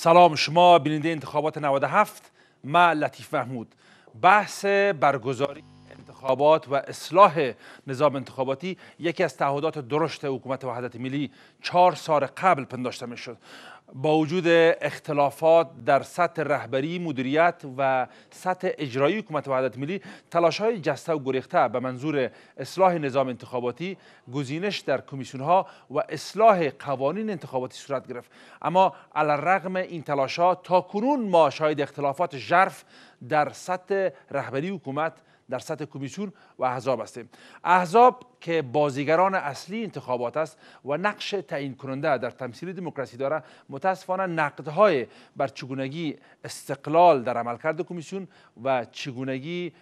سلام شما بیننده انتخابات 97 من لطیف محمود بحث برگزاری انتخابات و اصلاح نظام انتخاباتی یکی از تعهدات درشت حکومت وحدت ملی چهار سال قبل پنداشته شد با وجود اختلافات در سطح رهبری مدیریت و سطح اجرایی حکومت وحدت ملی تلاش های جسته و گریخته به منظور اصلاح نظام انتخاباتی گزینش در کمیسیون ها و اصلاح قوانین انتخاباتی صورت گرفت اما علی رغم این تلاش ها تا کنون ما شاید اختلافات ژرف در سطح رهبری حکومت در سطح کمیسیون و احزاب هستیم احزاب که بازیگران اصلی انتخابات است و نقش تعیین کننده در تمثیل دموکراسی داره متاسفانه نقدهای بر چگونگی استقلال در عملکرد کمیسیون و چگونگی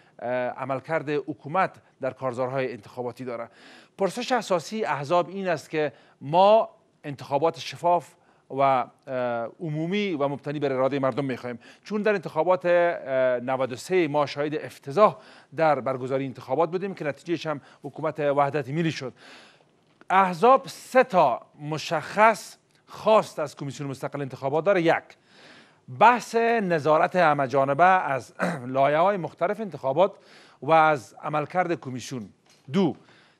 عملکرد حکومت در کارزارهای انتخاباتی داره پرسش اساسی احزاب این است که ما انتخابات شفاف و عمومی و مبتنی بر اراده مردم میخواهیم چون در انتخابات 93 ما شاهد افتضاح در برگزاری انتخابات بودیم که نتیجهش هم حکومت وحدت ملی شد احزاب سه تا مشخص خواست از کمیسیون مستقل انتخابات داره یک بحث نظارت همه از لایه های مختلف انتخابات و از عملکرد کمیسیون دو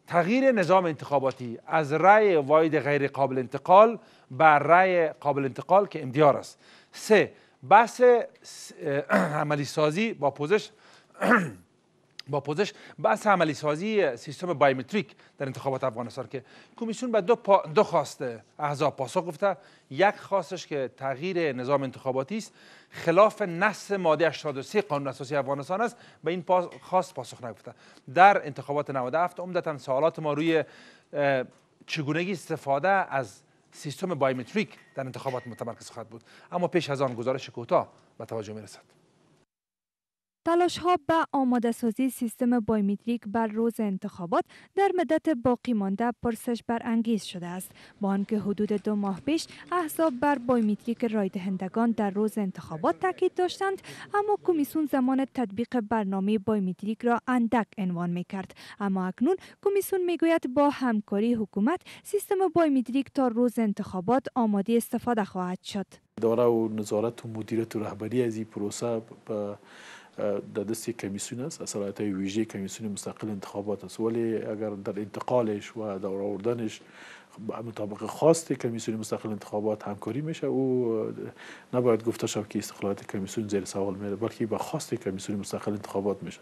تغییر نظام انتخاباتی از رأی واید غیر قابل انتقال به رأی قابل انتقال که امدیار است سه بحث عملی سازی با پوزش با پوزش بحث عملی سازی سیستم بایومتریک در انتخابات افغانستان که کمیسیون به دو, دو خواست احزاب پاسخ گفته یک خواستش که تغییر نظام انتخاباتی است خلاف نص ماده 83 قانون اساسی افغانستان است به این پاس خواست پاسخ نگفته در انتخابات 97 عمدتا سوالات ما روی چگونگی استفاده از سیستم بایومتریک در انتخابات متمرکز خواهد بود اما پیش از آن گزارش کوتاه به توجه میرسد تلاش ها به آماده سازی سیستم بایومتریک بر روز انتخابات در مدت باقی مانده پرسش برانگیز شده است با آنکه حدود دو ماه پیش احزاب بر بایومتریک رای دهندگان در روز انتخابات تاکید داشتند اما کمیسیون زمان تطبیق برنامه بایومتریک را اندک عنوان می کرد اما اکنون کمیسیون می گوید با همکاری حکومت سیستم بایومتریک تا روز انتخابات آماده استفاده خواهد شد داره و نظارت و مدیریت و رهبری از این پروسه در دستی کمیسیون است اثرات ویژه کمیسیون مستقل انتخابات است ولی اگر در انتقالش و دور آوردنش مطابق خواست کمیسیون مستقل انتخابات همکاری میشه او نباید گفته شود که استقلالات کمیسیون زیر سوال میره بلکه به خواست کمیسیون مستقل انتخابات میشه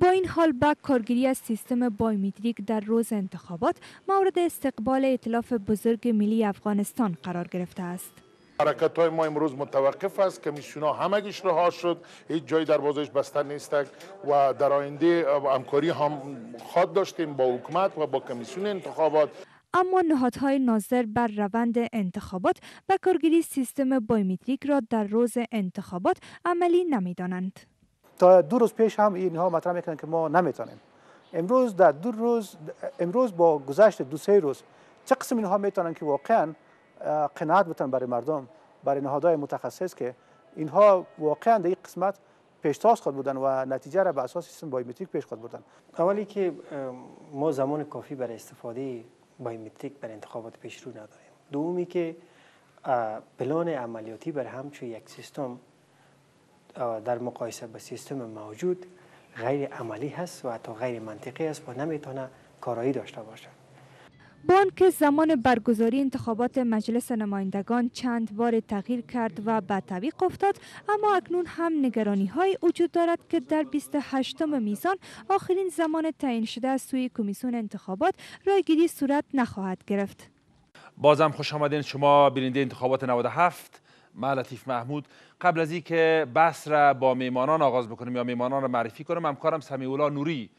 با این حال با کارگیری از سیستم بایومتریک در روز انتخابات مورد استقبال اطلاف بزرگ ملی افغانستان قرار گرفته است حرکت های ما امروز متوقف است کمیسیون همگیش رها شد هیچ جای در بسته بستن نیستک و در آینده همکاری هم خواد داشتیم با حکومت و با کمیسیون انتخابات اما نهادهای ناظر بر روند انتخابات و کارگیری سیستم بایومتریک را در روز انتخابات عملی نمیدانند تا دو روز پیش هم اینها مطرح میکنند که ما نمیتونیم امروز در دو روز امروز با گذشت دو سه روز چه قسم اینها میتونن که واقعا قناعت بتن برای مردم برای نهادهای متخصص که اینها واقعا در این قسمت پیشتاز خود بودن و نتیجه را به اساس سیستم بایومتریک پیش خود بردن اولی که ما زمان کافی برای استفاده بایومتریک برای انتخابات پیش رو نداریم دومی که پلان عملیاتی بر همچون یک سیستم در مقایسه به سیستم موجود غیر عملی هست و حتی غیر منطقی است و نمیتونه کارایی داشته باشد که زمان برگزاری انتخابات مجلس نمایندگان چند بار تغییر کرد و به تعویق افتاد اما اکنون هم نگرانی های وجود دارد که در 28 میزان آخرین زمان تعیین شده از سوی کمیسیون انتخابات رایگیری صورت نخواهد گرفت بازم خوش آمدین شما بیننده انتخابات 97 من لطیف محمود قبل از اینکه بحث را با میمانان آغاز بکنم یا میمانان را معرفی کنم همکارم سمیولا نوری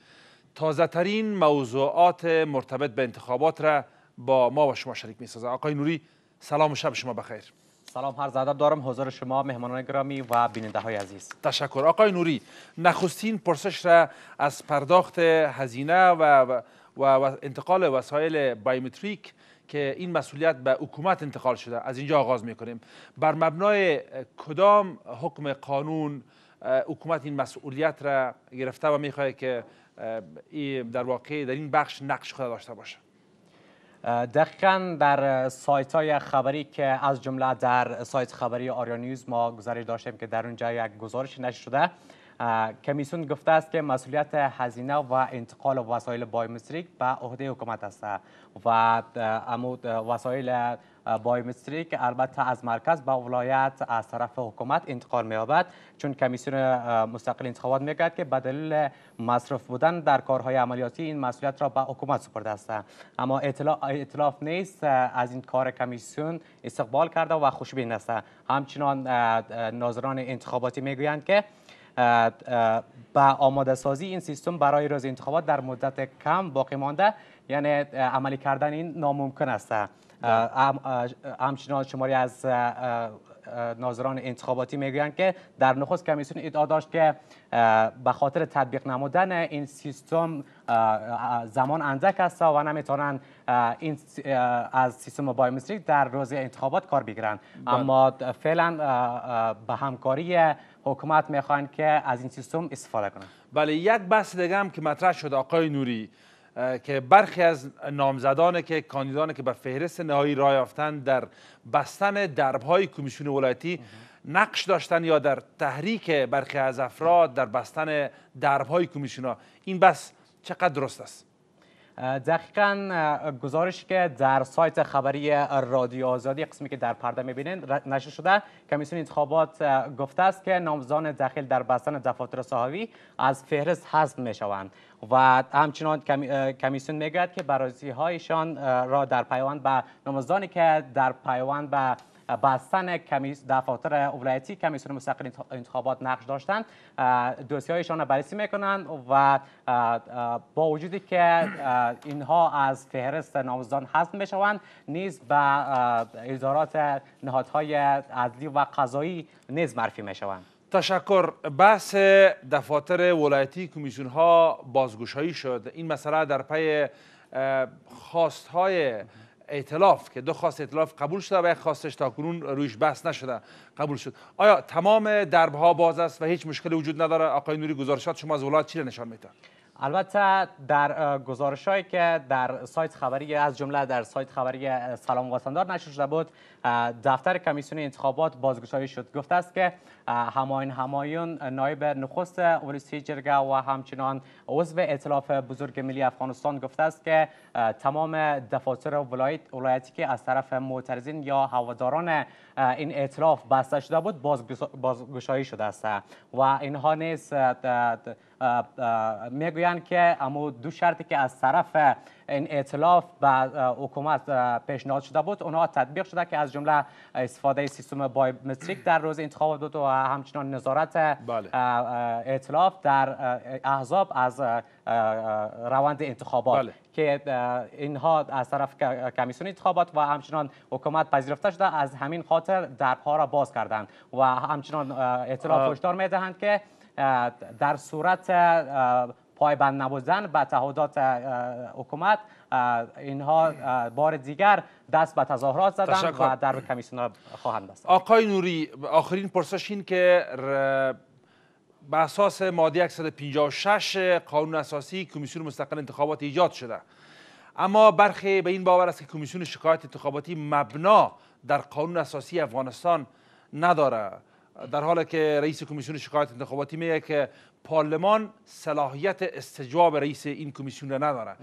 تازه ترین موضوعات مرتبط به انتخابات را با ما و شما شریک می آقای نوری سلام و شب شما بخیر سلام هر زدب دارم حضور شما مهمانان گرامی و بیننده های عزیز تشکر آقای نوری نخستین پرسش را از پرداخت هزینه و, و, و انتقال وسایل بایومتریک که این مسئولیت به حکومت انتقال شده از اینجا آغاز می کنیم بر مبنای کدام حکم قانون حکومت این مسئولیت را گرفته و میخواهد که در واقع در این بخش نقش خود داشته باشه دقیقا در سایت های خبری که از جمله در سایت خبری آریا نیوز ما گزارش داشتیم که در اونجا یک گزارش نشر شده کمیسیون گفته است که مسئولیت هزینه و انتقال وسایل بایومتریک به عهده حکومت است و عمود وسایل بایومتریک البته از مرکز به ولایت از طرف حکومت انتقال می‌یابد چون کمیسیون مستقل انتخابات میگوید که به دلیل مصرف بودن در کارهای عملیاتی این مسئولیت را به حکومت سپرده است اما اطلاف نیست از این کار کمیسیون استقبال کرده و خوشبین است همچنان ناظران انتخاباتی میگویند که به آماده سازی این سیستم برای روز انتخابات در مدت کم باقی مانده یعنی عملی کردن این ناممکن است همچنان شماری از ناظران انتخاباتی میگویند که در نخست کمیسیون ادعا داشت که به خاطر تطبیق نمودن این سیستم زمان اندک است و نمیتونن این از سیستم بایومتریک در روز انتخابات کار بگیرند بله. اما فعلا به همکاری حکومت میخوان که از این سیستم استفاده کنه. بله یک بحث دیگه هم که مطرح شد آقای نوری که برخی از نامزدان که کاندیدان که به فهرست نهایی رای یافتن در بستن دربهای کمیسیون ولایتی نقش داشتن یا در تحریک برخی از افراد در بستن دربهای کمیسیون ها این بس چقدر درست است دقیقا گزارش که در سایت خبری رادیو آزادی قسمی که در پرده میبینید نشر شده کمیسیون انتخابات گفته است که نامزدان داخل در بستن دفاتر صحاوی از فهرست حذف میشوند و همچنان کمیسیون میگوید که برازی هایشان را در پیوان به نامزدانی که در پیوان به بستن کمیس دفاتر ولایتی کمیسیون مستقل انتخابات نقش داشتند هایشان را بررسی میکنند و با وجودی که اینها از فهرست نامزدان حذف میشوند نیز به ادارات نهادهای عدلی و قضایی نیز مرفی میشوند تشکر بحث دفاتر ولایتی کمیسیون ها بازگشایی شد این مسئله در پی خواست های ائتلاف که دو خواست ائتلاف قبول شده و یک خواستش تا رویش بحث نشده قبول شد آیا تمام دربها باز است و هیچ مشکلی وجود نداره آقای نوری گزارشات شما از ولایت چی نشان میده البته در گزارش که در سایت خبری از جمله در سایت خبری سلام وطندار نشر شده بود دفتر کمیسیون انتخابات بازگشایی شد گفته است که هماین همایون نایب نخست ولسی جرگه و همچنان عضو اطلاف بزرگ ملی افغانستان گفته است که تمام دفاتر ولایت ولایتی که از طرف معترضین یا هواداران این اطلاف بسته شده بود بازگشایی شده است و اینها نیز میگویند که امو دو شرطی که از طرف این ائتلاف و حکومت پیشنهاد شده بود اونها تطبیق شده که از جمله استفاده سیستم بایومتریک در روز انتخابات و همچنان نظارت بله. ائتلاف در احزاب از روند انتخابات بله. که اینها از طرف کمیسیون انتخابات و همچنان حکومت پذیرفته شده از همین خاطر درها را باز کردند و همچنان اطلاف هشدار میدهند که در صورت پایبند نبودن به تعهدات حکومت اینها بار دیگر دست به تظاهرات زدن و در کمیسیون خواهند بست آقای نوری آخرین پرسش این که به اساس ماده 156 قانون اساسی کمیسیون مستقل انتخابات ایجاد شده اما برخی به این باور است که کمیسیون شکایت انتخاباتی مبنا در قانون اساسی افغانستان نداره در حالی که رئیس کمیسیون شکایت انتخاباتی میگه که پارلمان صلاحیت استجواب رئیس این کمیسیون را نداره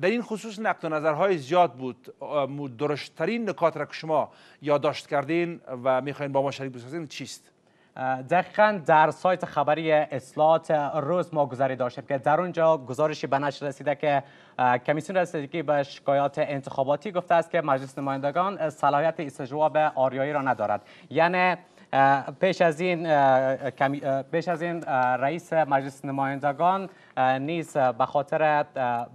در این خصوص نقد و نظرهای زیاد بود درشترین نکات را که شما یادداشت کردین و میخواین با ما شریک بسازین چیست دقیقا در سایت خبری اصلاحات روز ما گذاری داشتیم که در اونجا گزارشی به نشر رسیده که کمیسیون رسیدگی به شکایات انتخاباتی گفته است که مجلس نمایندگان صلاحیت استجواب آریایی را ندارد یعنی پیش از این پیش از این رئیس مجلس نمایندگان نیز به خاطر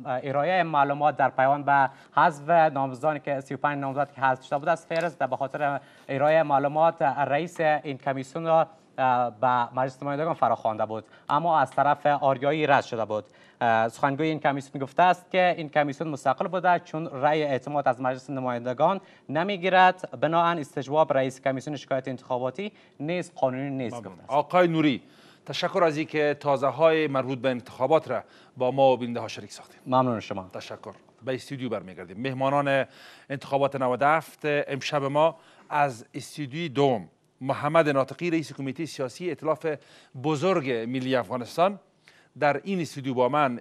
ارائه معلومات در پیوند به حذف نامزدانی که 35 نامزد که حذف شده بود از فهرست به خاطر ارائه معلومات رئیس این کمیسیون را به مجلس نمایندگان فراخوانده بود اما از طرف آریایی رد شده بود سخنگوی این کمیسیون گفته است که این کمیسیون مستقل بوده چون رأی اعتماد از مجلس نمایندگان نمیگیرد بناهن استجواب رئیس کمیسیون شکایت انتخاباتی نیز قانونی نیست گفته آقای نوری تشکر از اینکه تازه های مربوط به انتخابات را با ما و بینده ها شریک ساختیم ممنون شما تشکر به استودیو برمیگردیم مهمانان انتخابات 97 امشب ما از استودیوی دوم محمد ناطقی رئیس کمیته سیاسی اطلاف بزرگ ملی افغانستان در این استودیو با من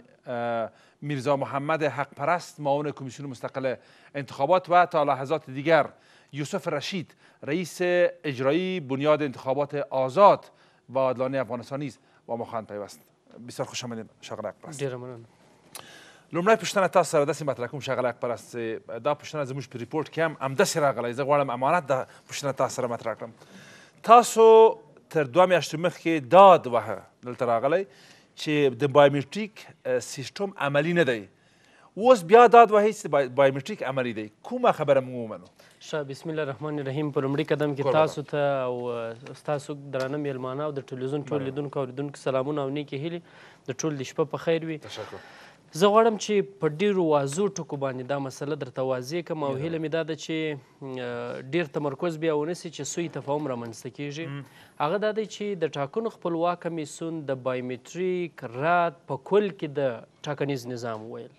میرزا محمد حق پرست معاون کمیسیون مستقل انتخابات و تا لحظات دیگر یوسف رشید رئیس اجرایی بنیاد انتخابات آزاد و عادلانه افغانستان نیز با ما خواهند پیوست بسیار خوش آمدیم شغل اکبرست ډیر مننه لومړی پوښتنه تاسو سره داسې مطرح کوم شغل اکبرست دا پوښتنه زموږ په ریپورت کې هم همداسې راغلی زه غواړم امانت دا پوښتنه تاسو سره مطرح کړم تاسو تر دوه داد وهه دلته راغلی چې د بایومټریک سیستم عملی نه دی اوس بیا دا دوه هیڅ بایومټریک عملی دی کومه خبره موږ ومنو ښه بسم الله الرحمن الرحیم په لومړي قدم کې تاسو ته او ستاسو درانه میلمانه او د ټلویزیون ټول لیدونکو او اوریدونکو سلامونه او نیکې هیلې د ټول د شپه په خیر وي تشکر زه غواړم چې په ډیرو واضو ټکو باندې دا مسله درته واضح کړم او هیله مې دا ده چې ډیر تمرکز بیا ونیسي چې سوی تفاهم رامنځته کیږي هغه دا دی چې د ټاکنو خپلواک کمیسون د بایومټریک رات په کل کې د ټاکنیز نظام ویل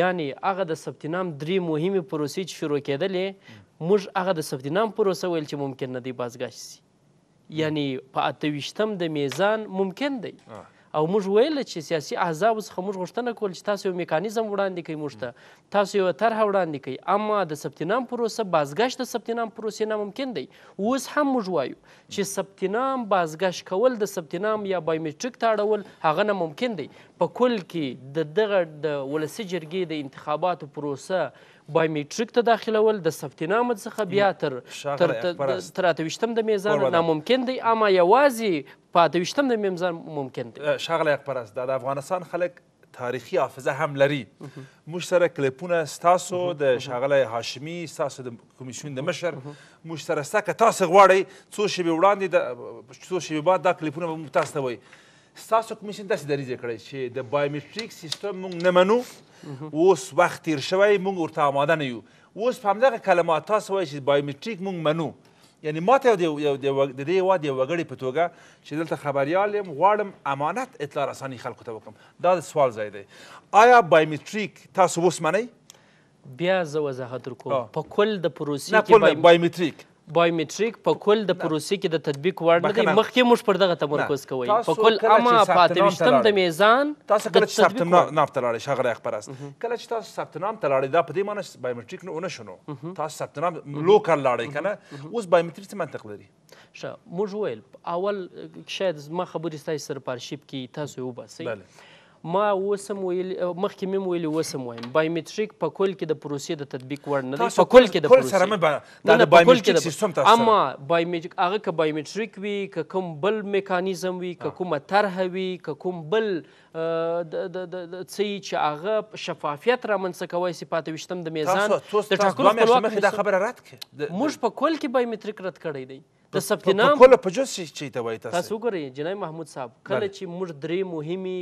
یعنی هغه د ثبت نام درې مهمې پروسې چې شروع کېدلې موږ هغه د ثبت نام پروسه ویل چې ممکن نه دی بازګشت سي یعنی په اته ویشتم د میزان ممکن دی آه. او موږ ویل چې سیاسي احزاب څخه موږ غوښتنه کول چې تاسو یو میکانیزم وړاندې کړئ موږ ته تاسو یو طرحه وړاندې کړئ اما د ثبت نام پروسه بازګشت د ثبت نام پروسې ناممکن دی اوس هم موږ وایو چې ثبت نام بازګشت کول د ثبت نام یا بایومټریک ته اړول هغه ناممکن دی په کل کې د دغه د ولسي جرګې د انتخاباتو پروسه بایومټریک ته داخلول د ثبتنامه څخه بیا تر تر اتوشتم د میزان ناممکن دی اما یوازې په اتوشتم د میزان ممکن دی شغله اقپرست د افغانستان خلک تاریخي حافظه هم لري موږ سره کلیپونه ستاسو د شاغله هاشمي ستاسو د کمیسیون د مشر موږ سره ستا که تاسو غواړئ څو شیبې وړاندې څو شیبې بعد دا کلیپونه به موږ تاسو ته وایي ستاسو کمیشن داسې دریځ یې کړی چې د بایومټریک سیستم موږ نه منو اوس وخت تیر شوی موږ ورته آماده نه یو اوس په همدغه کلمات تاسو وایئ چې بایومټریک موږ منو یعنی ما ته یو د دې هېواد یو وګړي په توګه چې دلته خبریال یم غواړم امانت اطلاع رساني خلکو ته وکړم دا د سوال ځای دی آیا بایومټریک تاسو اوس منئ بیا زه وضاحت درکوم په کل د پروسې کې بایومټریک بایومټریک په کل د پروسې کې د تطبیق وړ نه دی مخکې موږ پر دغه تمرکز کوی په کل اما په اتویشتم د میزان تاسو کله چې ثبت نام ته لاړئ شغله اخبار است کله چې تاسو ثبت نام ته لاړئ دا په دې معنی بایومټریک نه ونه شنو تاسو ثبت نام لوکل لاړئ کنه اوس بایومټریک څه منطق لري ښه موږ ویل اول شاید زما خبرې ستاسو سره په ارشیف کې تاسو وباسئ ما اوسم ویل مخکې مې ویل اوسم وایم بایومټریک په کل کې د پروسې د تطبیق وړ نه دی په کل کې د پروسې سره مې دا بایومټریک سیستم تاسو اما بایومټریک هغه که بایومټریک وي که کوم بل میکانیزم وي که کومه طرحه وي که کوم بل څه چې هغه شفافیت رامنځته کوي سي پاتې وشتم د میزان د ټاکلو خپلواک خبره رد کړه موږ په کل کې بایومټریک رد کړی دی د سبتنام په کله په جوس چې ته وای تاسو تاسو ګورئ جنای محمود صاحب کله چې موږ درې مهمي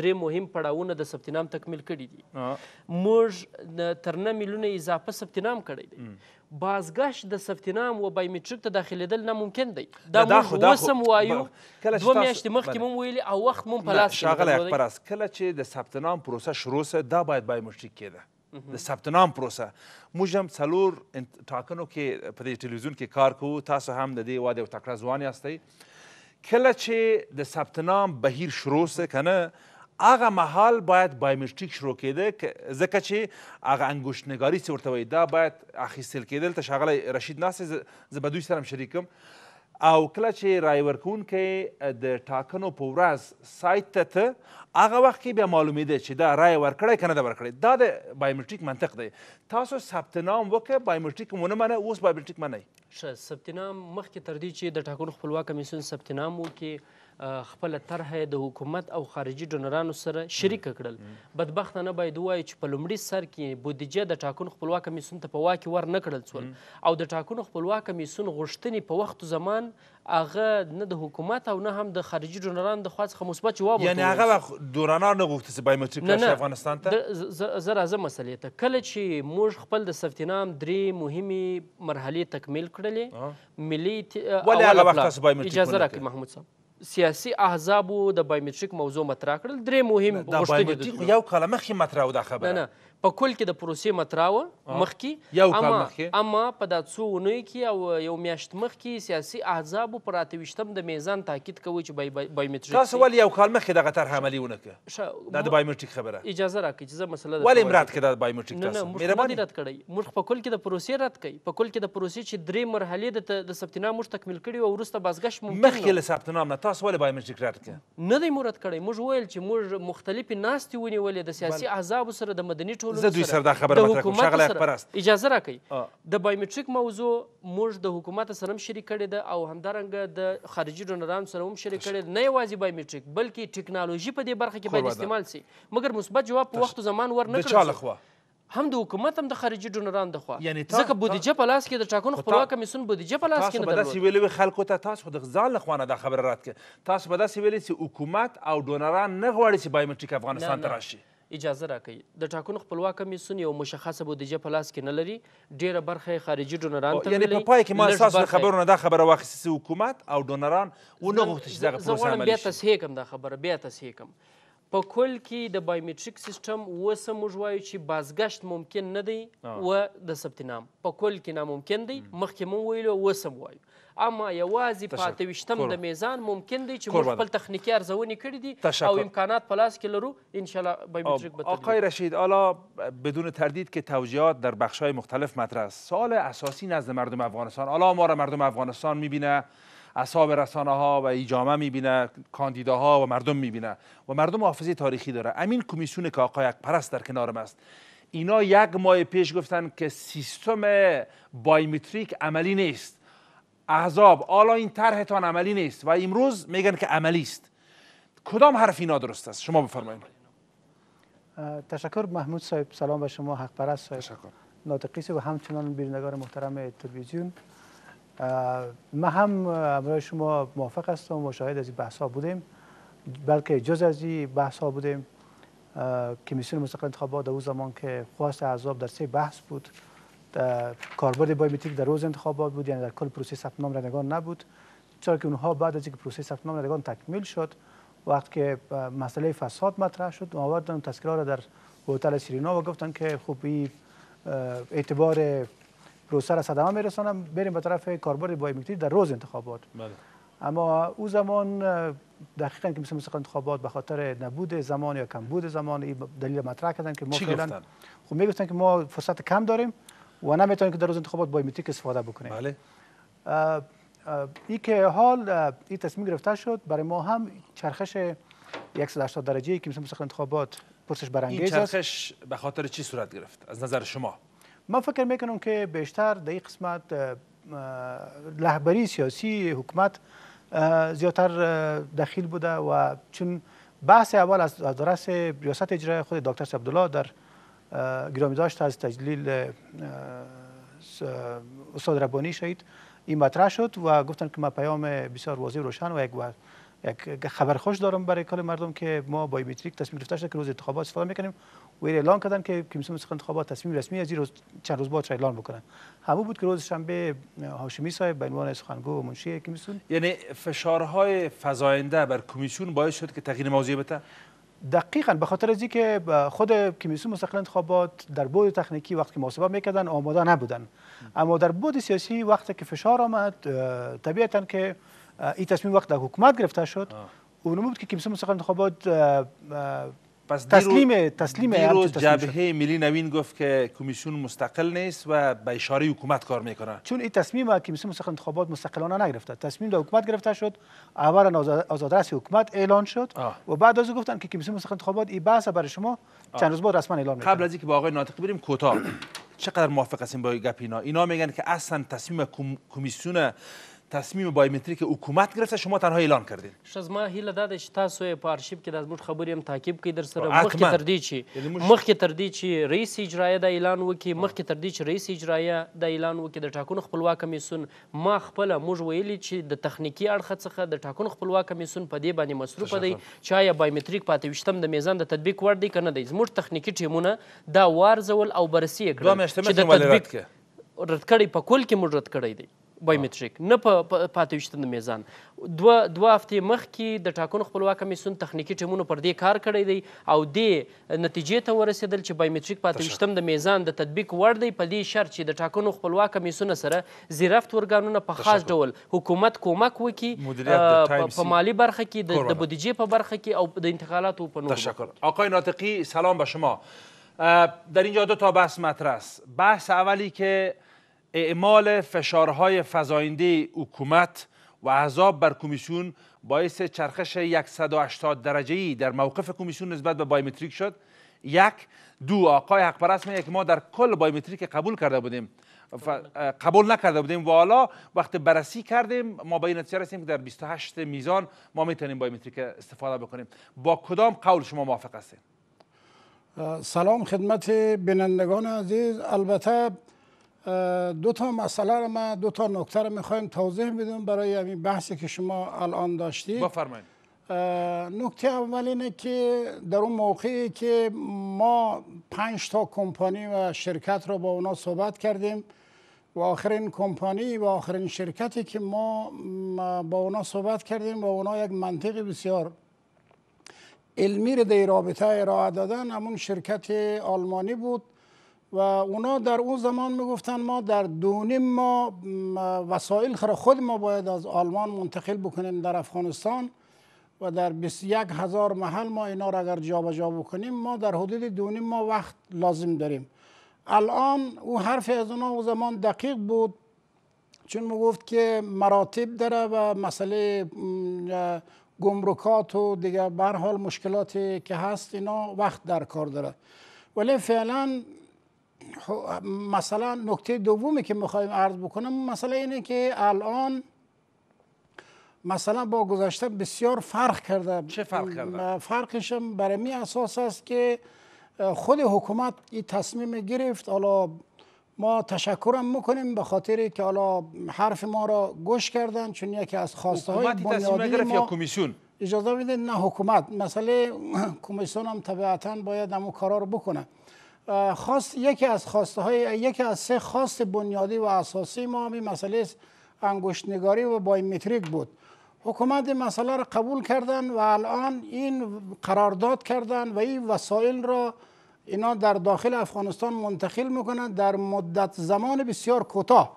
درې مهم پړاوونه د سبتنام تکمیل کړي دي موږ تر نه میلیونه اضافه سبتنام کړی دی بازګش د سبتنام و بایومټریک ته داخلیدل ناممکن دی دا موږ وسم وایو دوه میاشتې مخکې مو ویلي او وخت مو په لاس کې شاغله اخبار کله چې د سبتنام پروسه شروع سه دا باید بایومټریک کېده د ثبت نام پروسه موږ هم څلور ټاکنو کې په دې ټلویزیون کې کار کوو تاسو هم د دې واده او تکړه ځوان یاستئ کله چې د ثبت نام بهیر شروع سه کنه هغه محل باید بایومټریک شروع کېده ځکه چې هغه انګوشت نګاری څه ورته وایي دا باید اخیستل کېدل ته ښاغلی رشید ناست زه به دوی سره هم شریک کړم او کله چې رای ورکوونکی د ټاکنو په ورځ سایت ته ته هغه وخت کې بیا معلومېده چې دا رای ورکړی که نه ده ورکړی دا د بایومټریک منطق دی تاسو ثبت نام وکړه بایومټریک مو نه منئ اوس بایومټریک منئ ښه ثبت نام مخکې تر دې چې د ټاکنو خپلواک کمیسیون ثبت نام وکړي خپل طرح د حکومت او خارجي ډونرانو سره شریک کړل بدبخته نه باید وای چې په لومړي سر کې بودیجه د ټاکون خپلواک کمیسون ته په واکه ور نه کړل شول او د ټاکون خپلواک کمیسون غوښتنې په وخت زمان هغه نه د حکومت او نه هم د خارجي ډونرانو د خوا څخه مثبت جواب یعنی هغه وخت ډونرانو نه غوښتل چې بایومټریک راشي افغانستان ته زه راځم مسلې ته کله چې موږ خپل د سفتینام درې مهمې مرحلې تکمیل کړلې ملي ولې هغه وخت تاسو بایومټریک اجازه راکړئ محمود صاحب سیاسي احزابو د بایومټریک موضوع مطرح کړل درې مهم غوښتنې یو کال مخکې مطرح دا خبره نه نه په کل کې د پروسې مطراوه مخکې یو کال مخکې اما په دا څو اونیو کې او یو میاشت مخکې سیاسي احزابو پر اته ویشتم د میزان تاکید کوي چې بایومټریک تاسو ولې یو کال مخکې دغه طرحه عملي ونه کړه دا د بایومټریک خبره اجازه راکړئ چې زه مسله ولې مراد کړه د بایومټریک تاسو مهرباني رد کړئ موږ په کل کې د پروسې رد کړئ په کل کې د پروسې چې درې مرحلې د ثبتنام موږ تکمیل کړي او وروسته بازګشت ممکن مخکې له ثبتنام نه تاسو ولې بایومټریک رد کړه نه دی مورد کړی موږ ویل چې موږ مختلفې ناستې ونیولې د سیاسي احزابو سره د مدني ټولنې کولو زه دوی سره دا خبره مطرح کوم شغله پرست اجازه راکړئ د بایومټریک موضوع موږ د حکومت سره هم شریک کړی ده او همدارنګه د خارجي ډونرانو سره هم شریک کړی نه یوازې بایومټریک بلکې ټکنالوژي په دې برخه کې باید استعمال شي مګر مثبت جواب په وخت زمان ور نه کړی هم د حکومت هم د خارجي ډونران د خوا یعنی ځکه بودیجه په لاس کې د ټاکنو خپلواک کمیسون بودیجه په لاس کې نه درلود تاسو به داسې ویلي وي خلکو ته تاسو د ځان له خوا نه دا خبره رات کړه تاسو به داسې ویلي چې حکومت او ډونران نه غواړي چې بایومټریک افغانستان ته راشي اجازه راکړي د ټاکنو خپلواک کمیسیون یو مشخصه بودیجه په لاس کې نه لري ډیره برخه خارجي ډونران ته یعنی په پای کې ما اساس خبرونه دا خبره واخیستې چې حکومت او ډونران ونه غوښتل چې دغه پروسه عملي شي بیا تصحیح کړم دا خبره بیا تصحیح کړم په کل کې د بایومټریک سیستم اوس موږ وایو چې بازګشت ممکن نه دی و د ثبت نام په کل کې ناممکن دی مخکې مو ویلو اوس هم وایو اما یوازې پاتويشتم د میزان ممکن دی چې موږ خپل تخنیکی ارزونه کړي دي او امکانات پلاس انشالله کې لرو الله آقای رشید حالا بدون تردید که توجیهات در بخش‌های مختلف مطرح است سال اساسی نزد مردم افغانستان حالا ما را مردم افغانستان میبینه اصحاب رسانه ها و ایجامه میبینه کاندیداها و مردم میبینه و مردم حافظه تاریخی داره امین کمیسیون که آقای اکپرست در کنارم است اینا یک ماه پیش گفتن که سیستم بایومتریک عملی نیست احزاب حالا این طرحتان عملی نیست و امروز میگن که عملی است کدام حرف اینا درست است شما بفرمایید تشکر محمود صاحب سلام به شما حق پرست صاحب تشکر ناطقی و همچنان بیرنگار محترم تلویزیون ما هم همراه شما موافق هستم و شاهد از این بحث ها بودیم بلکه جز از این بحث ها بودیم کمیسیون مستقل انتخابات در زمان که خواست احزاب در سه بحث بود کاربرد بایومتریک در روز انتخابات بود یعنی در کل پروسه ثبت نام رندگان نبود چرا که اونها بعد از اینکه پروسه ثبت نام رندگان تکمیل شد وقت که مسئله فساد مطرح شد آوردن تذکره را در هتل سیرینا و گفتن که خوب این اعتبار پروسه را صدمه میرسانم بریم به طرف کاربرد بایومتریک در روز انتخابات بله. اما او زمان دقیقا که مثل مثل انتخابات به خاطر نبود زمان یا کمبود زمان دلیل مطرح کردن که ما چی گفتن؟ خب میگفتن که ما فرصت کم داریم و نمیتونیم که در روز انتخابات بایومتریک استفاده بکنیم بله. این که حال این تصمیم گرفته شد برای ما هم چرخش 180 درجه ای که مثل مسخ انتخابات پرسش برانگیز این چرخش به خاطر چی صورت گرفت از نظر شما من فکر میکنم که بیشتر در این قسمت لهبری سیاسی حکومت زیادتر دخیل بوده و چون بحث اول از درس ریاست اجرای خود دکتر عبدالله در گرامی داشت از تجلیل استاد ربانی شهید این مطرح شد و گفتن که ما پیام بسیار واضح روشن و یک یک خبر خوش دارم برای کل مردم که ما با میتریک تصمیم گرفته شده که روز انتخابات استفاده میکنیم و اعلان کردن که کمیسیون سخن انتخابات تصمیم رسمی از روز چند روز بعد اعلان بکنن همو بود که روز شنبه هاشمی صاحب به عنوان سخنگو و منشی کمیسیون یعنی فشارهای فزاینده بر کمیسیون باعث شد که تغییر موضوع بده دقیقا به خاطر از که خود کمیسیون مستقل انتخابات در بود تکنیکی وقتی که محاسبه میکردن آماده نبودن اما در بود سیاسی وقتی که فشار آمد طبیعتا که این تصمیم وقت در حکومت گرفته شد اونم بود که کمیسیون مستقل انتخابات پس تسلیم تسلیم دیروز جبهه ملی نوین گفت که کمیسیون مستقل نیست و به اشاره حکومت کار میکنه چون این تصمیم کمیسیون مستقل انتخابات مستقلانه نگرفته تصمیم در حکومت گرفته شد اول آزادرس حکومت اعلان شد و بعد از گفتن که کمیسیون مستقل انتخابات این بحث برای شما چند روز بعد رسما اعلام میکنه قبل از اینکه با آقای ناطقی بریم کوتاه چقدر موافق هستیم با گپ اینا میگن که اصلا تصمیم کمیسیون تصمیم بایومتریک حکومت گرفته شما تنها اعلان کردین شز ما هیله دا ده چې تاسو یې په آرشیو کې د زموږ خبرې هم تعقیب کړئ در سره مخکې تر دې چې مخکې تر دې چې رئیس اجرایه دا اعلان وکړي مخکې تر دې چې رئیس اجرایه دا اعلان وکړي د ټاکنو خپلواک کمیسون ما خپله موږ ویلي چې د تخنیکي اړخه څخه د ټاکنو خپلواک کمیسون په دې باندې مصروفه دی چې آیا بایومتریک په اتویشتم د میزان د تطبیق وړ دی که نه دی زموږ تخنیکي ټیمونه دا وارزول او بررسي یې کړل چې د تطبیق رد کړی په کل کې موږ رد کړی دی بایومټریک نه په پاته ویشتم د میزان دوه دوه هفتې مخکې د ټاکنو خپلواک کمیسیون تخنیکی ټیمونو پر دې کار کړی دی او دې نتیجې ته ورسېدل چې بایومټریک پاته ویشتم د میزان د تطبیق وړ دی په دې شرط چې د ټاکنو خپلواک کمیسیون سره زیرفت ارګانونه په خاص ډول حکومت کومک وکړي په مالی برخه کې د بودیجې په برخه کې او د انتقالاتو په نورو تشکر آقای ناطقی سلام به شما در اینجا دو تا بحث مطرح است بحث اولی که اعمال فشارهای فزاینده حکومت و احزاب بر کمیسیون باعث چرخش 180 ای در موقف کمیسیون نسبت به بایومتریک شد یک دو آقای حق پرست که ما در کل بایومتریک قبول کرده بودیم قبول نکرده بودیم و حالا وقتی بررسی کردیم ما به این نتیجه رسیدیم که در 28 میزان ما میتونیم بایومتریک استفاده بکنیم با کدام قول شما موافق هستید سلام خدمت بینندگان عزیز البته دو تا مسئله رو ما دو تا نکته رو میخوایم توضیح بدیم برای این بحثی که شما الان داشتید بفرمایید نکته اول اینه که در اون موقعی که ما پنج تا کمپانی و شرکت رو با اونا صحبت کردیم و آخرین کمپانی و آخرین شرکتی که ما با اونا صحبت کردیم و اونا یک منطقی بسیار علمی رو در رابطه ارائه دادن همون شرکت آلمانی بود و اونا در اون زمان میگفتن ما در دونیم ما وسایل خود ما باید از آلمان منتقل بکنیم در افغانستان و در یک هزار محل ما اینا را اگر جابجا جا بکنیم ما در حدود دونیم ما وقت لازم داریم الان او حرف از اونا او زمان دقیق بود چون میگفت که مراتب داره و مسئله گمرکات و دیگه حال مشکلاتی که هست اینا وقت در کار داره ولی فعلا خب، مثلا نکته دومی که میخوایم عرض بکنم مسئله اینه که الان مثلا با گذشته بسیار فرق کرده چه فرق کرده؟ فرقشم برای می اساس است که خود حکومت این تصمیم گرفت حالا ما تشکرم میکنیم به خاطر که حالا حرف ما را گوش کردن چون یکی از خواسته های بنیادی ما یا کمیسیون اجازه نه حکومت مسئله کمیسیون هم طبیعتا باید همون کارا رو بکنه خواست یکی از خواسته های یکی از سه خواست بنیادی و اساسی ما هم مسئله انگشت نگاری و بایومتریک بود حکومت مسئله را قبول کردن و الان این قرارداد کردن و این وسایل را اینا در داخل افغانستان منتقل میکنند در مدت زمان بسیار کوتاه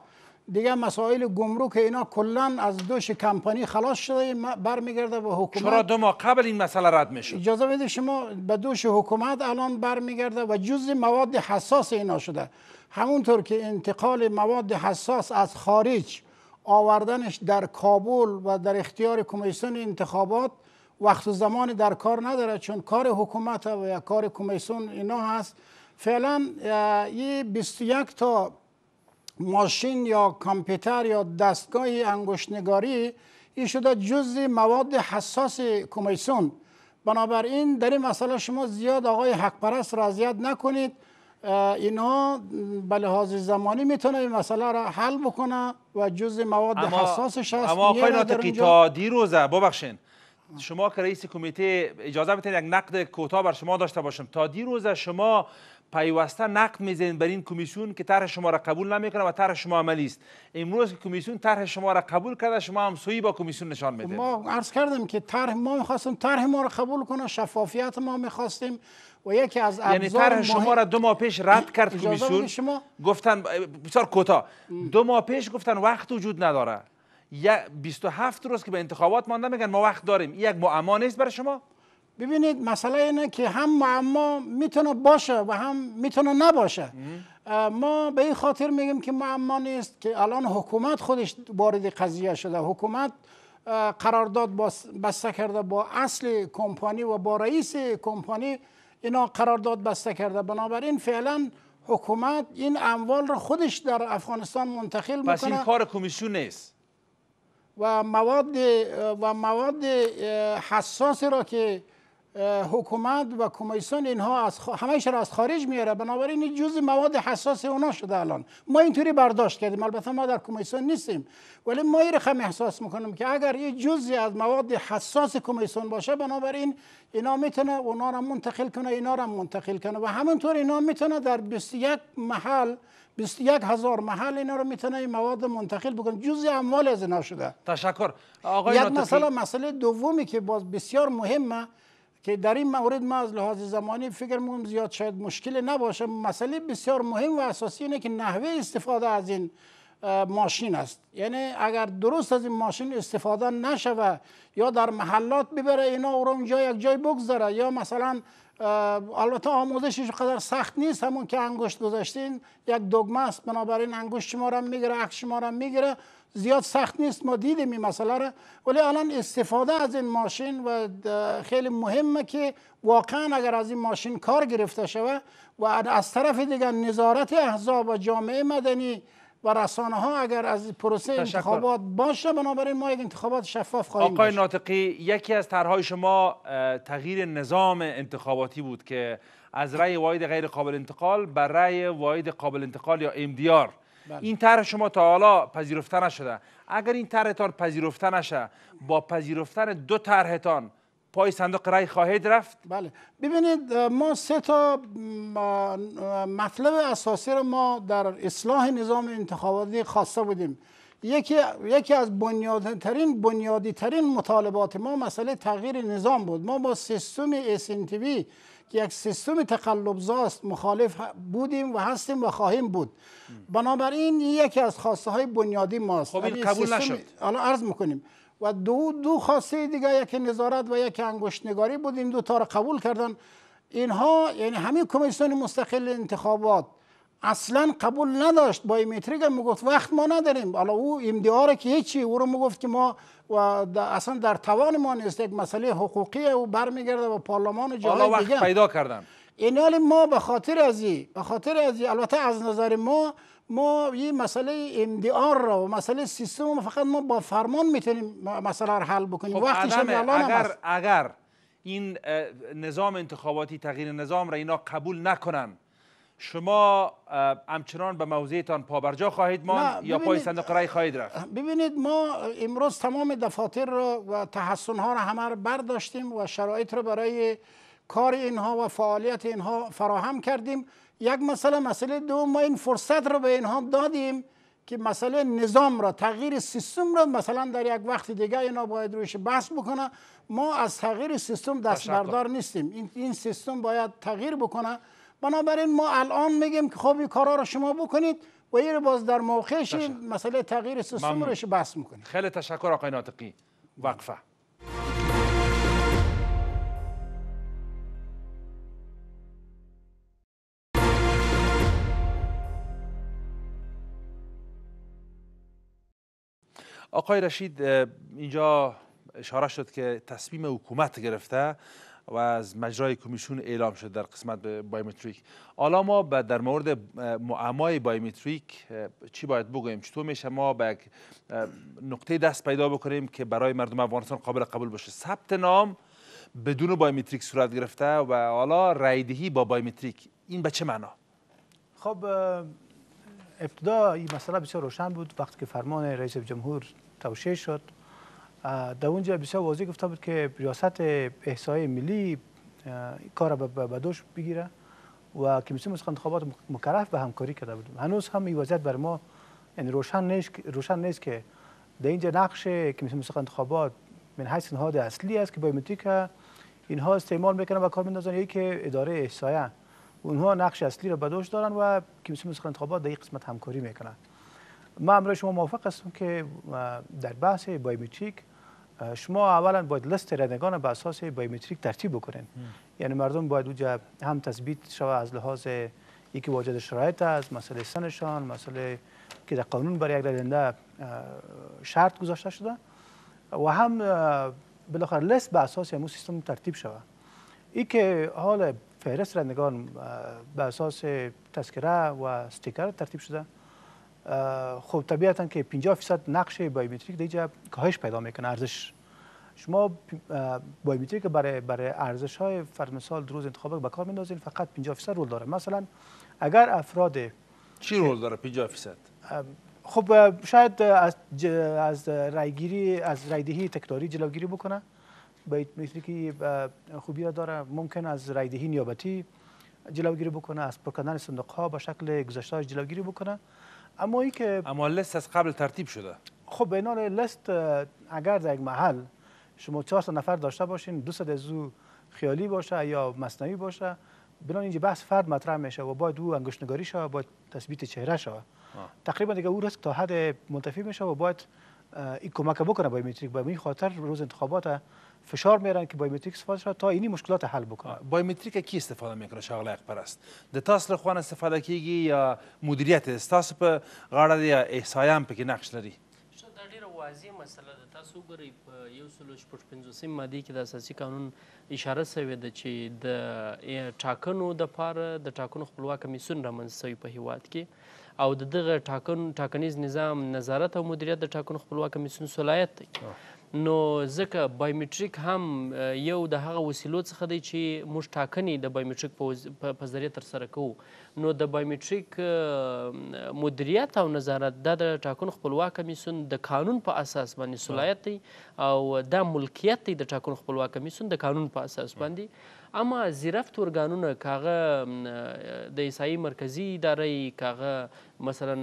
دیگه مسائل گمرک اینا کلا از دوش کمپانی خلاص شده برمیگرده به حکومت چرا دو ماه قبل این مسئله رد میشه اجازه بده شما به دوش حکومت الان برمیگرده و جز مواد حساس اینا شده همونطور که انتقال مواد حساس از خارج آوردنش در کابل و در اختیار کمیسیون انتخابات وقت و زمان در کار نداره چون کار حکومت و یا کار کمیسیون اینا هست فعلا یه 21 تا ماشین یا کامپیوتر یا دستگاه انگشتنگاری این شده جزء مواد حساس کمیسون بنابراین در این مسئله شما زیاد آقای حق پرست را اذیت نکنید اینا به لحاظ زمانی میتونه این مسئله را حل بکنه و جز مواد اما حساسش هست اما آقای ناطقی تا دیروزه ببخشین شما که رئیس کمیته اجازه بتین یک نقد کوتاه بر شما داشته باشم تا دیروز شما پیوسته نقد میزنین بر این کمیسیون که طرح شما را قبول نمیکنه و طرح شما عملی است امروز که کمیسیون طرح شما را قبول کرده شما هم سویی با کمیسیون نشان خب میدید ما عرض کردم که طرح ما میخواستیم طرح ما را قبول کنه شفافیت ما میخواستیم و یکی از یعنی طرح شما را دو ماه پیش رد کرد کمیسیون شما گفتن بسیار کوتاه دو ماه پیش گفتن وقت وجود نداره یا 27 روز که به انتخابات مانده میگن ما وقت داریم یک معما نیست برای شما ببینید مسئله اینه که هم معما میتونه باشه و هم میتونه نباشه ما به این خاطر میگیم که معما نیست که الان حکومت خودش وارد قضیه شده حکومت قرارداد بسته کرده با اصل کمپانی و با رئیس کمپانی اینا قرارداد بسته کرده بنابراین فعلا حکومت این اموال رو خودش در افغانستان منتقل میکنه پس این کار کمیسیون نیست و مواد و مواد حساسی را که حکومت و کمیسیون اینها از خ... از خارج میاره بنابراین این جزء مواد حساس اونا شده الان ما اینطوری برداشت کردیم البته ما در کمیسیون نیستیم ولی ما این رقم احساس میکنیم که اگر یه جزی از مواد حساس کمیسیون باشه بنابراین اینا میتونه اونا را منتقل کنه اینا را منتقل کنه و همونطور اینا میتونه در 21 محل 21 هزار محل اینا رو میتونه این مواد منتقل بکنه جزی اموال از اینا شده تشکر آقای یک مثلا مسئله دومی که باز بسیار مهمه که در این مورد ما از لحاظ زمانی فکر میکنم زیاد شاید مشکل نباشه مسئله بسیار مهم و اساسی اینه که نحوه استفاده از این ماشین است یعنی اگر درست از این ماشین استفاده نشوه یا در محلات ببره اینا او رو اونجا یک جای بگذاره یا مثلا البته آموزشش قدر سخت نیست همون که انگشت گذاشتین یک دگمه است بنابراین انگشت شما را میگیره عکس شما را میگیره زیاد سخت نیست ما دیدیم این مسئله را ولی الان استفاده از این ماشین و خیلی مهمه که واقعا اگر از این ماشین کار گرفته شود و از طرف دیگر نظارت احزاب و جامعه مدنی و رسانه ها اگر از پروسه انتخابات باشه بنابراین ما یک انتخابات شفاف خواهیم آقای باشه. ناطقی یکی از طرحهای شما تغییر نظام انتخاباتی بود که از رأی واحد غیر قابل انتقال بر رأی واحد قابل انتقال یا امدیار بله. این طرح شما تا حالا پذیرفته نشده اگر این طرحتان پذیرفته نشه با پذیرفتن دو طرحتان پای صندوق رای خواهید رفت بله ببینید ما سه تا مطلب اساسی رو ما در اصلاح نظام انتخاباتی خواسته بودیم یکی یکی از بنیادترین بنیادی ترین مطالبات ما مسئله تغییر نظام بود ما با سیستم اس که یک سیستم تقلبزاست مخالف بودیم و هستیم و خواهیم بود بنابراین یکی از خواسته های بنیادی ماست خب این قبول نشد حالا عرض میکنیم و دو دو خواسته دیگه یکی نظارت و یکی انگشت نگاری بود این دو تا رو قبول کردن اینها یعنی همین کمیسیون مستقل انتخابات اصلا قبول نداشت با ایمیتریک میگفت وقت ما نداریم حالا او امدیاره که هیچی او رو میگفت که ما و اصلا در توان ما نیست یک مسئله حقوقی او برمیگرده و پارلمان جای وقت دیگه. پیدا کردن این حال ما به خاطر ازی به خاطر ازی البته از نظر ما ما یه مسئله امدیار را و مسئله سیستم فقط ما با فرمان میتونیم مسئله رو حل بکنیم وقتی خب، وقتش هم اگر اگر این نظام انتخاباتی تغییر نظام را اینا قبول نکنن شما همچنان به موضعتان پابرجا خواهید ماند یا پای صندوق رای خواهید رفت ببینید ما امروز تمام دفاتر رو و تحسن ها را همه را برداشتیم و شرایط را برای کار اینها و فعالیت اینها فراهم کردیم یک مسئله مسئله دو ما این فرصت را به اینها دادیم که مسئله نظام را تغییر سیستم را مثلا در یک وقت دیگه اینا باید روش بحث بکنه ما از تغییر سیستم دست بردار نیستیم این سیستم باید تغییر بکنه بنابراین ما الان میگیم که خب این کارا رو شما بکنید و این باز در موقعش مسئله تغییر سیستم روش بس میکنید خیلی تشکر آقای ناطقی وقفه آقای رشید اینجا اشاره شد که تصمیم حکومت گرفته و از مجرای کمیسیون اعلام شد در قسمت بایومتریک حالا ما در مورد معمای بایومتریک چی باید بگویم چطور میشه ما به نقطه دست پیدا بکنیم که برای مردم افغانستان قابل قبول باشه ثبت نام بدون بایومتریک صورت گرفته و حالا رایدهی با بایومتریک این به چه معنا خب ابتدا این مسئله بسیار روشن بود وقتی که فرمان رئیس جمهور توشیح شد در اونجا بسیار واضح گفته بود که ریاست احسای ملی کار به دوش بگیره و کمیسیون مسخ انتخابات مکرف به همکاری کرده بود هنوز هم این وضعیت بر ما یعنی روشن نیست روشن نیست که در اینجا نقش کمیسیون مسخ انتخابات من حیث نهاد اصلی است که بایومتریک اینها استعمال میکنن و کار میندازن یکی که اداره احسای اونها نقش اصلی را به دوش دارن و کمیسیون مسخ انتخابات در این قسمت همکاری میکنن ما امروز شما موافق هستم که در بحث بایومتریک شما اولا باید لست رانندگان به اساس بایومتریک ترتیب بکنین یعنی مردم باید اونجا هم تثبیت شوه از لحاظ یکی واجد شرایط است مسئله سنشان مسئله که در قانون برای یک راننده شرط گذاشته شده و هم بالاخره لست به اساس همون سیستم ترتیب شوه ای که حال فهرست رندگان به اساس تذکره و استیکر ترتیب شده خب طبیعتا که 50 فیصد نقش بایومتریک دیگه کاهش پیدا میکنه ارزش شما بایومتریک برای برای ارزش های فرض مثال روز انتخاب به کار میندازین فقط 50 فیصد رول داره مثلا اگر افراد چی رول داره 50 فیصد؟ خب شاید از از رایگیری از رایدهی تکراری جلوگیری بکنه بایومتریکی خوبی داره ممکن از رایدهی نیابتی جلوگیری بکنه از پرکنن صندوق ها به شکل گذشته جلوگیری بکنه اما ای که اما لست از قبل ترتیب شده خب بینان لست اگر در یک محل شما چهار نفر داشته باشین دو از زو خیالی باشه یا مصنوعی باشه بنان اینجا بحث فرد مطرح میشه و باید او نگاری و باید تثبیت چهره شه تقریبا دیگه او رسک تا حد منتفی میشه و باید این کمک بکنه با متریک به این خاطر روز انتخابات فشار میارن که بایومتریک استفاده شود تا اینی مشکلات حل بکنه بایومتریک کی استفاده میکنه شغل حق پرست د تاسو له خوانه استفاده کیږي یا مدیریت تاسو په غاړه یا احصایم پکې نقش لري واضح مسله ده تاسو ګورئ په یو سلو شپږ پنځوسم ماده کې د اساسي قانون اشاره سوې ده چې د ټاکنو دپاره د ټاکنو خپلواک کمیسیون رامنځته سوی په هیواد کې او د دغه ټاکن ټاکنیز نظام نظارت او مدیریت د ټاکنو خپلواک کمیسیون صلاحیت دی نو ځکه بایومټریک هم یو د هغه وسیلو څخه دی چې موږ ټاکنې د بایومټریک په ذریعه ترسره کوو نو د بایومټریک مدیریت او نظارت دا د ټاکنو خپلواک کمیسون د قانون په اساس باندې صلاحیت دی او دا ملکیت دی د ټاکنو خپلواک کمیسون د قانون په اساس باندې اما زیرفت ارګانونه کاغه د ایسایی مرکزی ادارې کاغه مثلا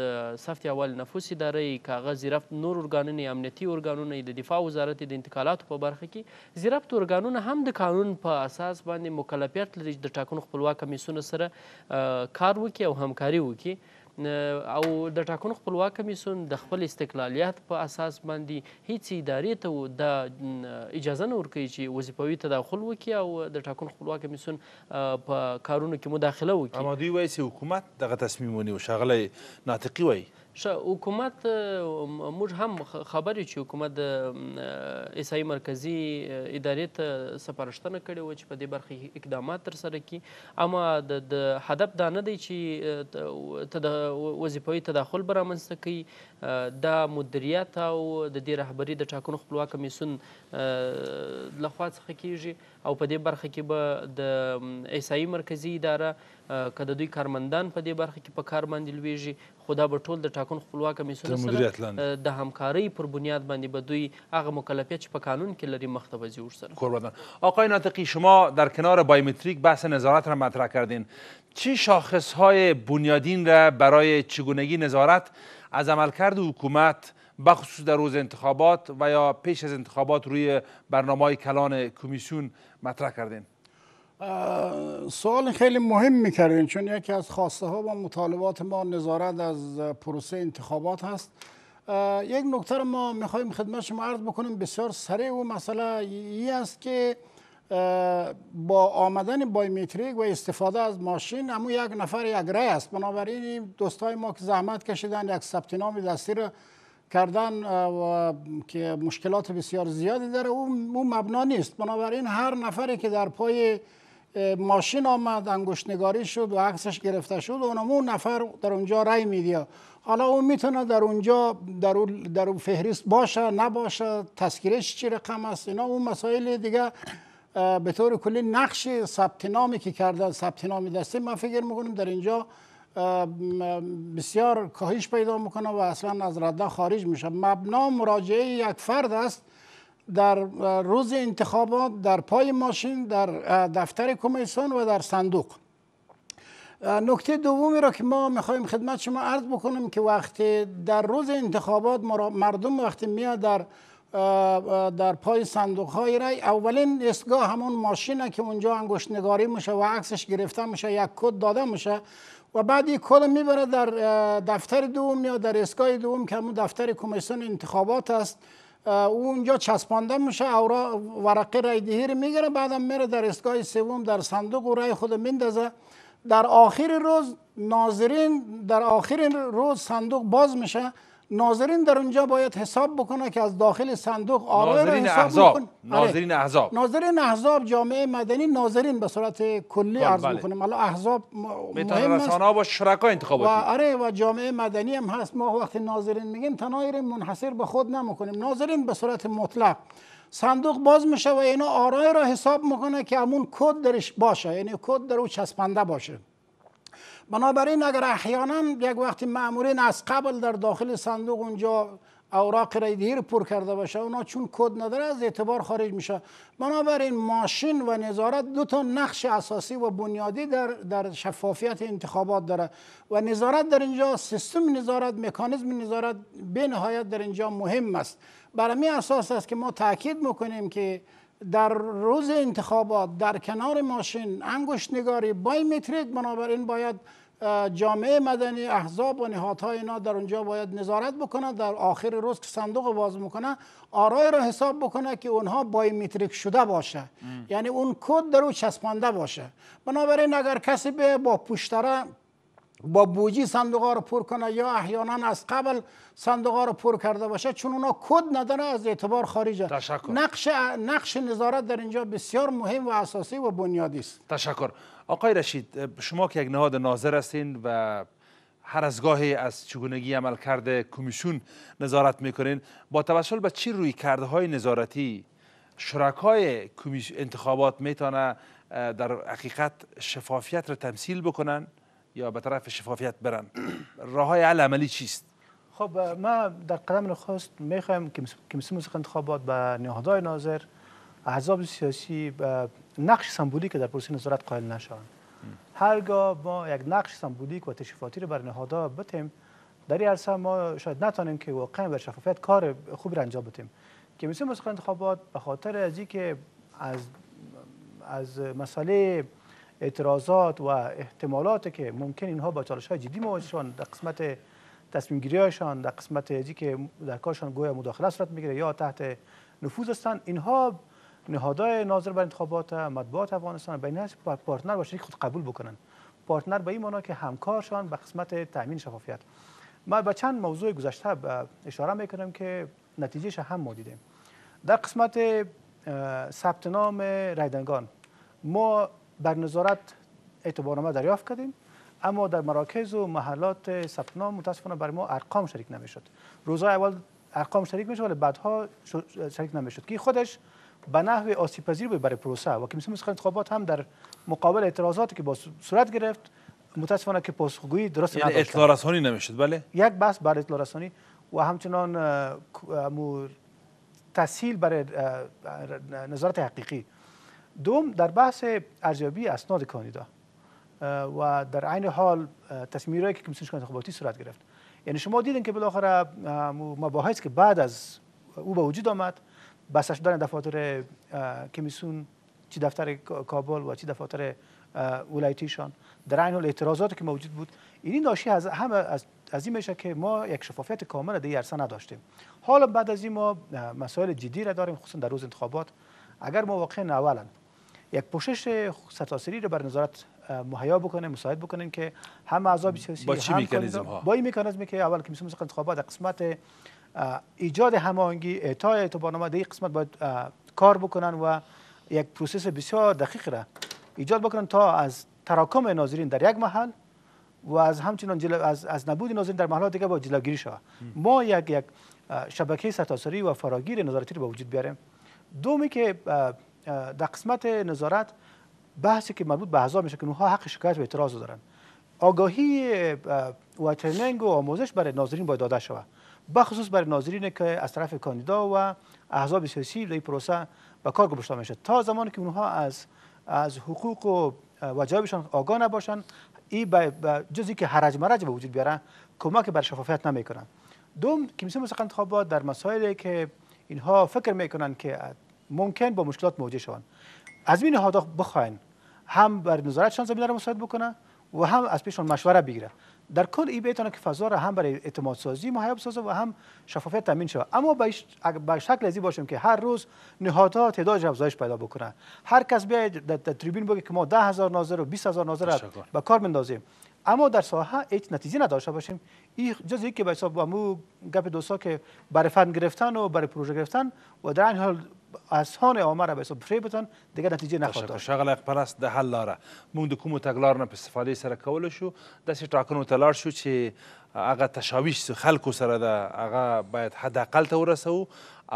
د سفت اول نفوس ادارې کاغه زیرفت نور ارګانونه امنیتي ارګانونه د دفاع وزارت د انتقالاتو په برخه کې زیرفت ارګانونه هم د قانون په اساس باندې مکلفیت لري د ټاکنو خپلواک کمیسیون سره کار وکړي او همکاري وکړي او د ټاکنو خپلواک کمیسون د خپل استقلالیت په اساس باندې هیڅ ادارې ته د اجازه نه ورکوي چې وظیفوي تداخل وکړي او د ټاکنو خپلواک کمیسون په کارونو کې مداخله وکړي اما دوی وایي چې حکومت دغه تصمیم ونیو ښاغلی ناطقي وایي ش حکومت موږ هم خبرې چې حکومت د ایسای مرکزی ادارې ته سپارښتنه کړې و چې په دې برخه اقدامات تر سره کړي اما د هدف دا نه دی چې تد وظیفوي تداخل برامنځته کړي دا مدیریت او د دې رهبری د ټاکنو خپلواک کمیسون لخوا څخه کیږي او په دې برخه کې به د ایسای مرکزی اداره که دوی کارمندان په دې برخه کې په کار باندې لویږي خو دا به ټول د ټاکون خپلواک کمیسیون سره د همکارۍ پر بنیاد باندې به دوی هغه مکلفیت چې په قانون کې لري مخته ورسره آقای ناطقی شما در کنار بایومتریک بحث نظارت را مطرح کردین چه شاخص های بنیادین را برای چگونگی نظارت از عملکرد حکومت بخصوص در روز انتخابات و یا پیش از انتخابات روی برنامه کلان کمیسیون مطرح کردین سوال خیلی مهم میکردین چون یکی از خواسته ها و مطالبات ما نظارت از پروسه انتخابات هست یک نکته رو ما میخوایم خدمت شما عرض بکنیم بسیار سریع و مسئله ای است که با آمدن بایومتریک و استفاده از ماشین اما یک نفر یک رای است بنابراین دوستای ما که زحمت کشیدن یک ثبت نام دستی رو کردن و که مشکلات بسیار زیادی داره اون مبنا نیست بنابراین هر نفری که در پای ماشین آمد نگاری شد و عکسش گرفته شد و اونم اون نفر در اونجا رای میدیا حالا اون میتونه در اونجا در اون, در اون فهرست باشه نباشه تذکرش چی رقم است اینا اون مسائل دیگه به طور کلی نقش ثبت نامی که کرده ثبت نام دستی من فکر میکنیم در اینجا بسیار کاهش پیدا میکنه و اصلا از رده خارج میشه مبنا مراجعه یک فرد است در روز انتخابات در پای ماشین در دفتر کمیسیون و در صندوق نکته دومی را که ما میخوایم خدمت شما عرض بکنیم که وقتی در روز انتخابات مردم وقتی میاد در در پای صندوق های رای اولین ایستگاه همون ماشینه که اونجا انگشت نگاری میشه و عکسش گرفته میشه یک کد داده میشه و بعد این کد میبره در دفتر دوم یا در اسگاه دوم که همون دفتر کمیسیون انتخابات است او اونجا چسبانده میشه اورا ورقه رای دهی رو بعدم میره در استگاه سوم در صندوق و رای خود میندازه در آخر روز ناظرین در آخرین روز صندوق باز میشه ناظرین در اونجا باید حساب بکنه که از داخل صندوق آرای را حساب احزاب. آره. ناظرین احزاب ناظرین احزاب جامعه مدنی ناظرین به صورت کلی خب، عرض بله. میکنم احزاب مهم است با شرکا انتخاباتی و آره و جامعه مدنی هم هست ما وقتی ناظرین میگیم تنایر منحصر به خود نمیکنیم ناظرین به صورت مطلق صندوق باز میشه و اینا آرای را حساب میکنه که همون کد درش باشه یعنی کد در او چسبنده باشه بنابراین اگر احیانا یک وقتی مامورین از قبل در داخل صندوق اونجا اوراق را دیر پر کرده باشه اونا چون کد نداره از اعتبار خارج میشه بنابراین ماشین و نظارت دو تا نقش اساسی و بنیادی در, در شفافیت انتخابات داره و نظارت در اینجا سیستم نظارت مکانیزم نظارت به نهایت در اینجا مهم است برای این اساس است که ما تاکید میکنیم که در روز انتخابات در کنار ماشین انگشت نگاری بایومتریک بنابراین باید جامعه مدنی احزاب و نهادهای اینا در اونجا باید نظارت بکنه در آخر روز که صندوق باز میکنه آرای را حساب بکنه که اونها بایومتریک شده باشه یعنی اون کد در او چسبانده باشه بنابراین اگر کسی به با پوشتره با بوجی صندوق ها رو پر کنه یا احیانا از قبل صندوق ها رو پر کرده باشه چون اونا کد نداره از اعتبار خارج نقش نقش نظارت در اینجا بسیار مهم و اساسی و بنیادی است تشکر آقای رشید شما که یک نهاد ناظر هستین و هر از گاهی از چگونگی عمل کرده کمیسیون نظارت میکنین با توسل به چی روی کرده های نظارتی شرکای انتخابات میتونه در حقیقت شفافیت را تمثیل بکنن یا به طرف شفافیت برن راه های حل عملی چیست خب ما در قدم نخست میخوایم که موسیقی انتخابات به نهادهای ناظر احزاب سیاسی به نقش سمبولی که در پروسه نظارت قائل نشوند هرگاه ما یک نقش سمبولیک و تشریفاتی رو بر نهادها بتیم در این عرصه ما شاید نتانیم که واقعا به شفافیت کار خوبی رنجاب انجام بدیم کمیسیون انتخابات به خاطر از که از از مسئله اعتراضات و احتمالات که ممکن اینها با چالش های جدی شوند در قسمت تصمیم گیری در قسمت یکی که در کارشان گویا مداخله صورت میگیره یا تحت نفوذ هستند اینها نهادهای ناظر بر انتخابات مطبوعات افغانستان به این پارتنر و شریک خود قبول بکنن پارتنر به این معنا که همکارشان به قسمت تامین شفافیت ما به چند موضوع گذشته اشاره میکنم که نتیجهش هم ما در قسمت ثبت نام رایدنگان ما بر نظارت اعتبارنامه دریافت کردیم اما در مراکز و محلات سفنا متاسفانه برای ما ارقام شریک نمیشد روزهای اول ارقام شریک میشد ولی بعدها شریک نمیشد که خودش به نحو آسیب پذیر برای پروسه و کمیسیون مسخ انتخابات هم در مقابل اعتراضاتی که با صورت گرفت متاسفانه که پاسخگویی درست یعنی نداشت اطلاع نمیشد بله یک بحث بر اطلاع رسانی و همچنان تسهیل برای نظارت حقیقی دوم در بحث ارزیابی اسناد کاندیدا و در عین حال تصمیمی که کمیسیون انتخاباتی صورت گرفت یعنی شما دیدین که بالاخره مباحث که بعد از او به وجود آمد بسته شدن دفاتر کمیسیون چی دفتر کابل و چی دفاتر ولایتیشان در عین حال اعتراضاتی که موجود بود این ناشی از هم از از این میشه که ما یک شفافیت کامل در یرسه نداشتیم حالا بعد از این ما مسائل جدی را داریم خصوصا در روز انتخابات اگر ما واقعا اولا یک پوشش سرتاسری رو بر نظارت مهیا بکنه مساعد بکنیم که هم اعضا سیاسی با چی مکانیزم ها با این مکانیزم که اول کمیسیون مسق انتخابات قسمت ایجاد هماهنگی اعطای اعتبارنامه در قسمت باید کار بکنن و یک پروسس بسیار دقیق را ایجاد بکنن تا از تراکم ناظرین در یک محل و از همچنان از, از نبود ناظرین در محلات دیگه با جلوگیری شوه ما یک یک شبکه سرتاسری و فراگیر نظارتی رو به وجود بیاریم دومی که در قسمت نظارت بحثی که مربوط به احزاب میشه که اونها حق شکایت و اعتراض دارن آگاهی و ترنینگ و آموزش برای ناظرین باید داده شود بخصوص برای ناظرین که از طرف کاندیدا و احزاب سیاسی در این پروسه به کار گذاشته میشه تا زمانی که اونها از از حقوق و وجایبشان آگاه نباشند این به جزی که هرج مرج به وجود بیاره کمک بر شفافیت نمیکنن دوم کمیسیون مسق انتخابات در مسائلی که اینها فکر میکنن که ممکن با مشکلات مواجه شوند از این نهادها بخواین هم بر نظارتشان زمینه را مساعد بکنه و هم از پیشون مشوره بگیره در کل ای بیتونه که فضا را هم برای اعتماد سازی مهیا بسازه و هم شفافیت تامین شود اما به شکل ازی باشیم که هر روز نهادها تعداد افزایش پیدا بکنه هر کس بیاید در تریبین بگه که ما ده هزار ناظر و 20 هزار ناظر به کار میندازیم اما در ساحه هیچ نتیجه نداشته باشیم این جز که به حساب مو گپ دوستا که برای فند گرفتن و برای پروژه گرفتن و در این حال اذهان عامه را به حساب بتان دیگه نتیجه نخواهد داشت شغل پرست د حل لاره مونږ د کومو تګلار نه په استفاده سره کولی شو داسې ټاکنو ته لاړ شو چې هغه تشاویش خلکو سره ده هغه باید حداقل ته ورسوو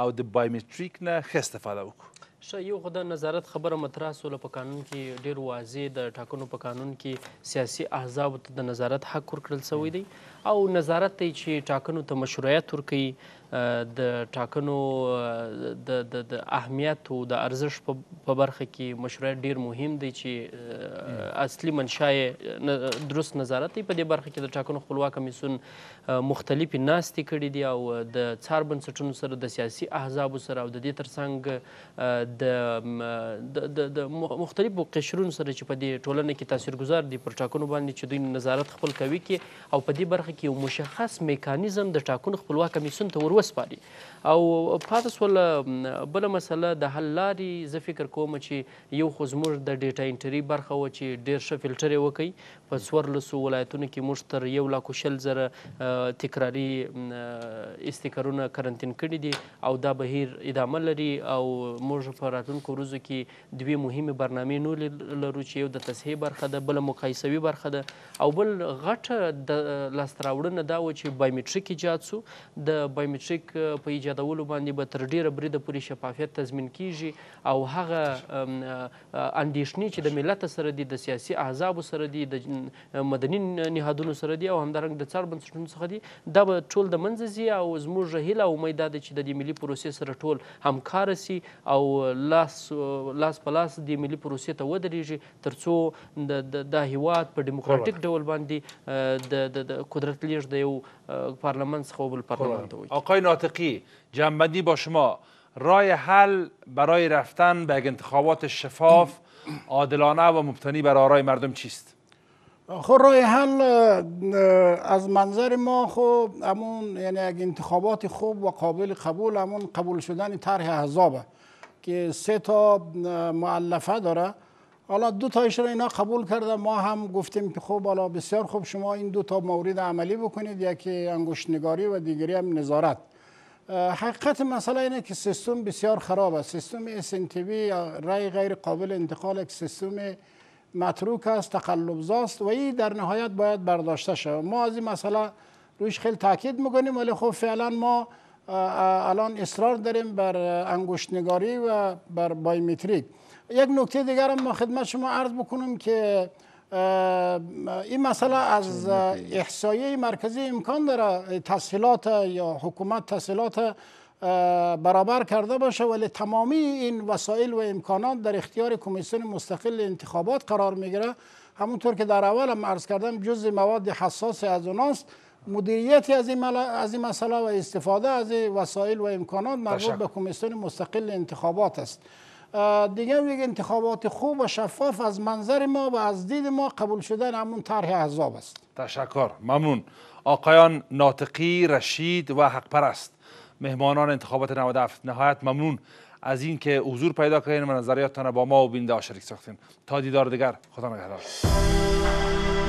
او د بایومتریک نه ښه استفاده وکړو ښه یو خو د نظارت خبره مطرح سوله په قانون کې ډیر واضح د ټاکنو په قانون کې سیاسي احزابو ته د نظارت حق ورکړل سوی دی او نظارت دی چې ټاکنو ته مشروعیت ورکوي د ټاکنو د د اهمیت او د ارزښت په برخه کې مشروعیت ډیر مهم دی چې اصلي منشا یې درست نظارت دی په دې برخه کې د ټاکنو خپلواک کمیسون مختلفې ناستې کړي دي او د څار بنسټونو سره د سیاسي احزابو سره او د دې ترڅنګ د د مختلفو قشرونو سره چې په دې ټولنه کې تاثیرګذار دي پر ټاکنو باندې چې دوی نظارت خپل کوي کې او په دې برخه کې یو مشخص میکانیزم د ټاکنو خپلواک کمیسون ته ور وسپاري او پاتې سوله بله مسله د حل لارې زه فکر کوم چې یو خو زموږ د ډیټا انټري برخه وه چې ډېر ښه فلټر یې وکړي په څوارلسو ولایتونو کې موږ تر یو لاکو شل زره تکراري استیکرونه کرنتین کړي دي او دا بهیر ادامه لري او موږ په راتلونکو ورځو کې دوې مهمې برنامې نور لرو چې یو د تصحیح برخه ده بله مقایسوي برخه ده او بل غټه د لاسته راوړنه دا و چې بایومټریک ایجاد سو د بایومټریک مټریک په ایجادولو باندې به تر ډیره بریده پورې شفافیت تضمین کیږي او هغه اندیشنې چې د ملت سره دي د سیاسي احزابو سره دي د مدني نهادونو سره دي او همدارنګه د څار بنسټونو څخه دي دا به ټول د منځه ځي او زموږ هیله او امید دا ده چې د دې ملي پروسې سره ټول همکار سي او لاس لاس په لاس د ملي پروسې ته ودرېږي ترڅو د دا هیواد په ډیموکراټیک ډول باندې د قدرت لیږد د یو پارلمان څخه بل پارلمان ته وي آقای ناطقی جنبندی با شما رای حل برای رفتن به انتخابات شفاف عادلانه و مبتنی بر آرای مردم چیست خب رای حل از منظر ما خب همون یعنی انتخابات خوب و قابل قبول همون قبول شدن طرح احزابه که سه تا معلفه داره حالا دو تایش را اینا قبول کرده ما هم گفتیم که خب حالا بسیار خوب شما این دو تا مورد عملی بکنید یکی انگشت نگاری و دیگری هم نظارت حقیقت مسئله اینه که سیستم بسیار خراب است سیستم اس وی یا رای غیر قابل انتقال یک سیستم متروک است تقلب زاست و این در نهایت باید برداشته شود ما از این مسئله روش خیلی تاکید میکنیم ولی خب فعلا ما الان اصرار داریم بر انگشت نگاری و بر بایومتریک یک نکته دیگر ما خدمت شما عرض بکنم که این مسئله از احسایه مرکزی امکان داره تسهیلات یا حکومت تسهیلات برابر کرده باشه ولی تمامی این وسایل و امکانات در اختیار کمیسیون مستقل انتخابات قرار میگیره همونطور که در اول هم عرض کردم جز مواد حساس از اوناست مدیریتی از این, از این مسئله و استفاده از وسایل و امکانات مربوط به کمیسیون مستقل انتخابات است دیگه یک انتخابات خوب و شفاف از منظر ما و از دید ما قبول شدن همون طرح احزاب است تشکر ممنون آقایان ناطقی رشید و حق پرست مهمانان انتخابات 97 نهایت ممنون از اینکه حضور پیدا کردین و نظریاتتان با ما و بینده شریک ساختین تا دیدار دیگر خدا نگهدار